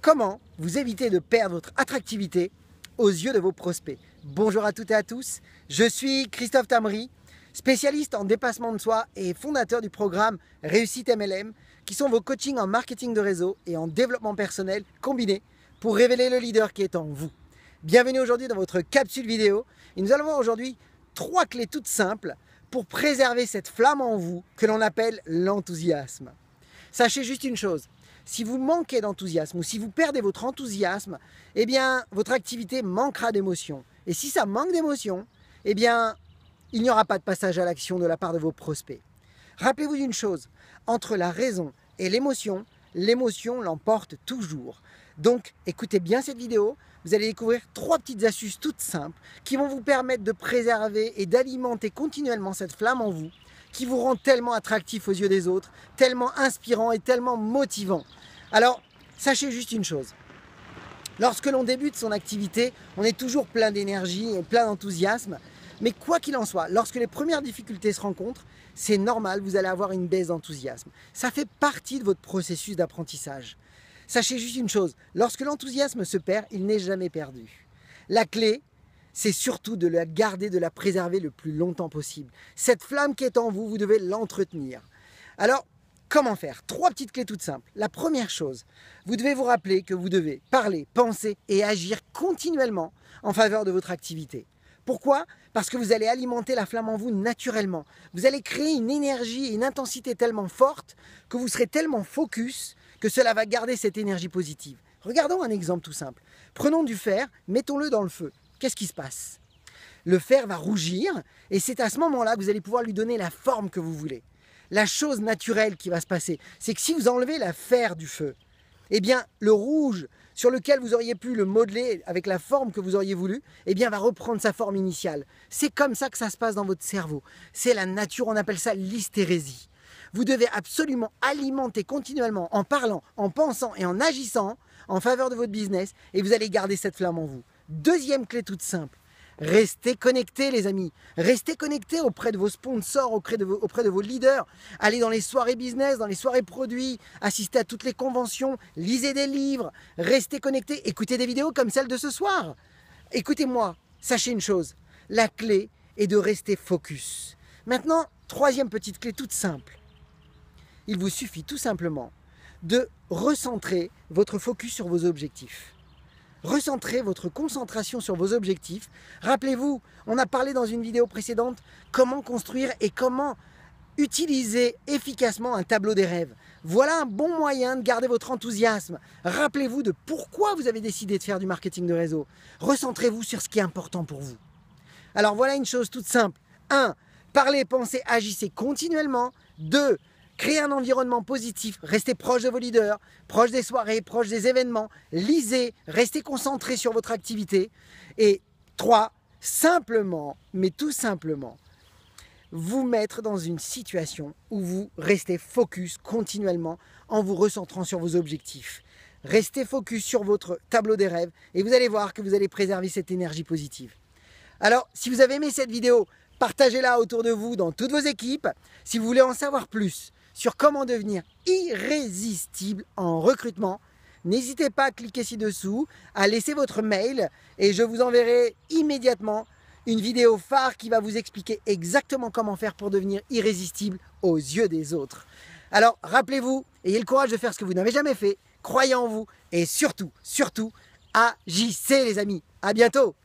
comment vous évitez de perdre votre attractivité aux yeux de vos prospects. Bonjour à toutes et à tous, je suis Christophe Tamry, spécialiste en dépassement de soi et fondateur du programme Réussite MLM, qui sont vos coachings en marketing de réseau et en développement personnel combinés pour révéler le leader qui est en vous. Bienvenue aujourd'hui dans votre capsule vidéo nous allons voir aujourd'hui trois clés toutes simples pour préserver cette flamme en vous que l'on appelle l'enthousiasme. Sachez juste une chose, si vous manquez d'enthousiasme ou si vous perdez votre enthousiasme, eh bien, votre activité manquera d'émotion. Et si ça manque d'émotion, eh bien, il n'y aura pas de passage à l'action de la part de vos prospects. Rappelez-vous une chose, entre la raison et l'émotion, l'émotion l'emporte toujours. Donc écoutez bien cette vidéo, vous allez découvrir trois petites astuces toutes simples qui vont vous permettre de préserver et d'alimenter continuellement cette flamme en vous qui vous rend tellement attractif aux yeux des autres, tellement inspirant et tellement motivant. Alors, sachez juste une chose. Lorsque l'on débute son activité, on est toujours plein d'énergie et plein d'enthousiasme. Mais quoi qu'il en soit, lorsque les premières difficultés se rencontrent, c'est normal, vous allez avoir une baisse d'enthousiasme. Ça fait partie de votre processus d'apprentissage. Sachez juste une chose, lorsque l'enthousiasme se perd, il n'est jamais perdu. La clé, c'est surtout de la garder, de la préserver le plus longtemps possible. Cette flamme qui est en vous, vous devez l'entretenir. Alors, comment faire Trois petites clés toutes simples. La première chose, vous devez vous rappeler que vous devez parler, penser et agir continuellement en faveur de votre activité. Pourquoi Parce que vous allez alimenter la flamme en vous naturellement. Vous allez créer une énergie et une intensité tellement forte que vous serez tellement focus que cela va garder cette énergie positive. Regardons un exemple tout simple. Prenons du fer, mettons-le dans le feu qu'est-ce qui se passe Le fer va rougir et c'est à ce moment-là que vous allez pouvoir lui donner la forme que vous voulez. La chose naturelle qui va se passer, c'est que si vous enlevez la fer du feu, eh bien le rouge sur lequel vous auriez pu le modeler avec la forme que vous auriez voulu, eh bien va reprendre sa forme initiale. C'est comme ça que ça se passe dans votre cerveau. C'est la nature, on appelle ça l'hystérésie. Vous devez absolument alimenter continuellement en parlant, en pensant et en agissant en faveur de votre business et vous allez garder cette flamme en vous. Deuxième clé toute simple, Restez connectés, les amis. Restez connectés auprès de vos sponsors, auprès de vos, leaders. Allez dans les soirées business, dans les soirées produits, assistez à toutes les conventions, lisez des livres, restez connectés, écoutez des vidéos comme celle de ce soir. Écoutez-moi, sachez une chose, la clé est de rester focus. Maintenant, troisième petite clé toute simple. Il vous suffit tout simplement de recentrer votre focus sur vos objectifs. Recentrez votre concentration sur vos objectifs. Rappelez-vous, on a parlé dans une vidéo précédente comment construire et comment utiliser efficacement un tableau des rêves. Voilà un bon moyen de garder votre enthousiasme. Rappelez-vous de pourquoi vous avez décidé de faire du marketing de réseau. Recentrez-vous sur ce qui est important pour vous. Alors voilà une chose toute simple. 1. Parlez, pensez, agissez continuellement. 2. Créez un environnement positif, restez proche de vos leaders, proche des soirées, proche des événements, lisez, restez concentré sur votre activité. Et trois, simplement, mais tout simplement, vous mettre dans une situation où vous restez focus continuellement en vous recentrant sur vos objectifs. Restez focus sur votre tableau des rêves et vous allez voir que vous allez préserver cette énergie positive. Alors, si vous avez aimé cette vidéo, partagez-la autour de vous dans toutes vos équipes. Si vous voulez en savoir plus, sur comment devenir irrésistible en recrutement. N'hésitez pas à cliquer ci-dessous, à laisser votre mail et je vous enverrai immédiatement une vidéo phare qui va vous expliquer exactement comment faire pour devenir irrésistible aux yeux des autres. Alors rappelez-vous, ayez le courage de faire ce que vous n'avez jamais fait, croyez en vous et surtout, surtout, agissez les amis. À bientôt